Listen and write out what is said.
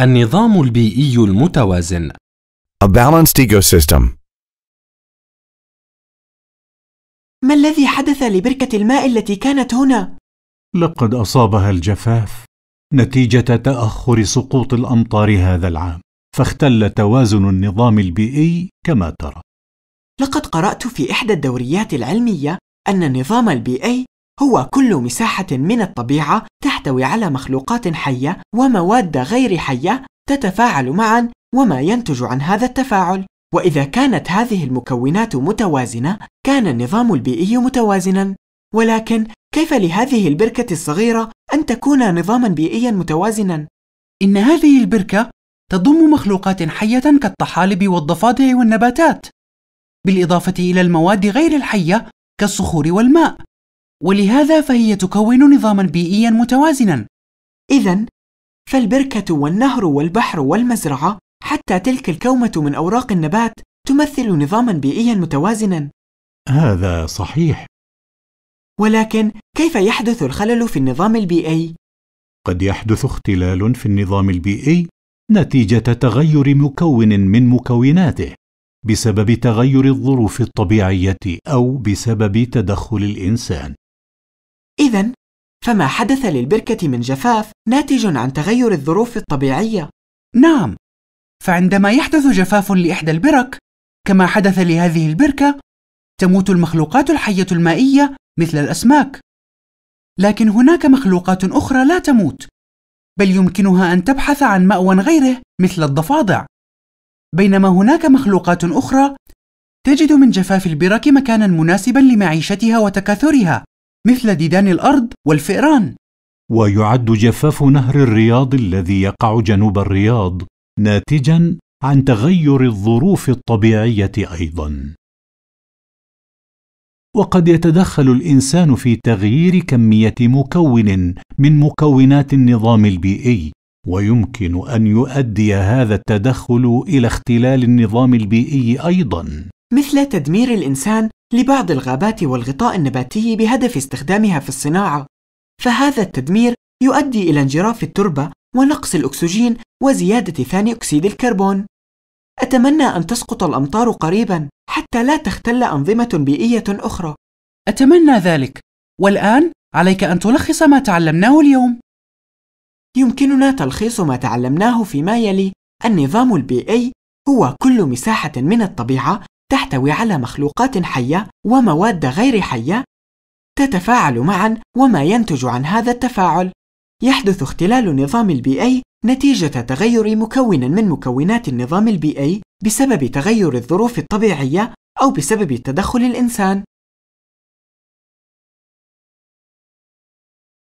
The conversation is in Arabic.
النظام البيئي المتوازن A balanced ecosystem ما الذي حدث لبركة الماء التي كانت هنا؟ لقد أصابها الجفاف نتيجة تأخر سقوط الأمطار هذا العام فاختل توازن النظام البيئي كما ترى لقد قرأت في إحدى الدوريات العلمية أن النظام البيئي هو كل مساحة من الطبيعة تحتوي على مخلوقات حية ومواد غير حية تتفاعل معا وما ينتج عن هذا التفاعل وإذا كانت هذه المكونات متوازنة كان النظام البيئي متوازنا ولكن كيف لهذه البركة الصغيرة أن تكون نظاما بيئيا متوازنا؟ إن هذه البركة تضم مخلوقات حية كالطحالب والضفادع والنباتات بالإضافة إلى المواد غير الحية كالصخور والماء ولهذا فهي تكون نظاما بيئيا متوازنا إذا فالبركة والنهر والبحر والمزرعة حتى تلك الكومة من أوراق النبات تمثل نظاما بيئيا متوازنا هذا صحيح ولكن كيف يحدث الخلل في النظام البيئي؟ قد يحدث اختلال في النظام البيئي نتيجة تغير مكون من مكوناته بسبب تغير الظروف الطبيعية أو بسبب تدخل الإنسان. إذا فما حدث للبركة من جفاف ناتج عن تغير الظروف الطبيعية. نعم، فعندما يحدث جفاف لإحدى البرك، كما حدث لهذه البركة، تموت المخلوقات الحية المائية مثل الأسماك. لكن هناك مخلوقات أخرى لا تموت، بل يمكنها أن تبحث عن مأوى غيره مثل الضفادع. بينما هناك مخلوقات أخرى تجد من جفاف البرك مكانا مناسبا لمعيشتها وتكاثرها مثل ديدان الأرض والفئران ويعد جفاف نهر الرياض الذي يقع جنوب الرياض ناتجا عن تغير الظروف الطبيعيه ايضا وقد يتدخل الانسان في تغيير كميه مكون من مكونات النظام البيئي ويمكن ان يؤدي هذا التدخل الى اختلال النظام البيئي ايضا مثل تدمير الإنسان لبعض الغابات والغطاء النباتي بهدف استخدامها في الصناعة، فهذا التدمير يؤدي إلى انجراف التربة ونقص الأكسجين وزيادة ثاني أكسيد الكربون. أتمنى أن تسقط الأمطار قريبا حتى لا تختل أنظمة بيئية أخرى. أتمنى ذلك، والآن عليك أن تلخص ما تعلمناه اليوم. يمكننا تلخيص ما تعلمناه فيما يلي: النظام البيئي هو كل مساحة من الطبيعة تحتوي على مخلوقات حية ومواد غير حية تتفاعل معا وما ينتج عن هذا التفاعل يحدث اختلال النظام البيئي نتيجة تغير مكون من مكونات النظام البيئي بسبب تغير الظروف الطبيعية أو بسبب تدخل الإنسان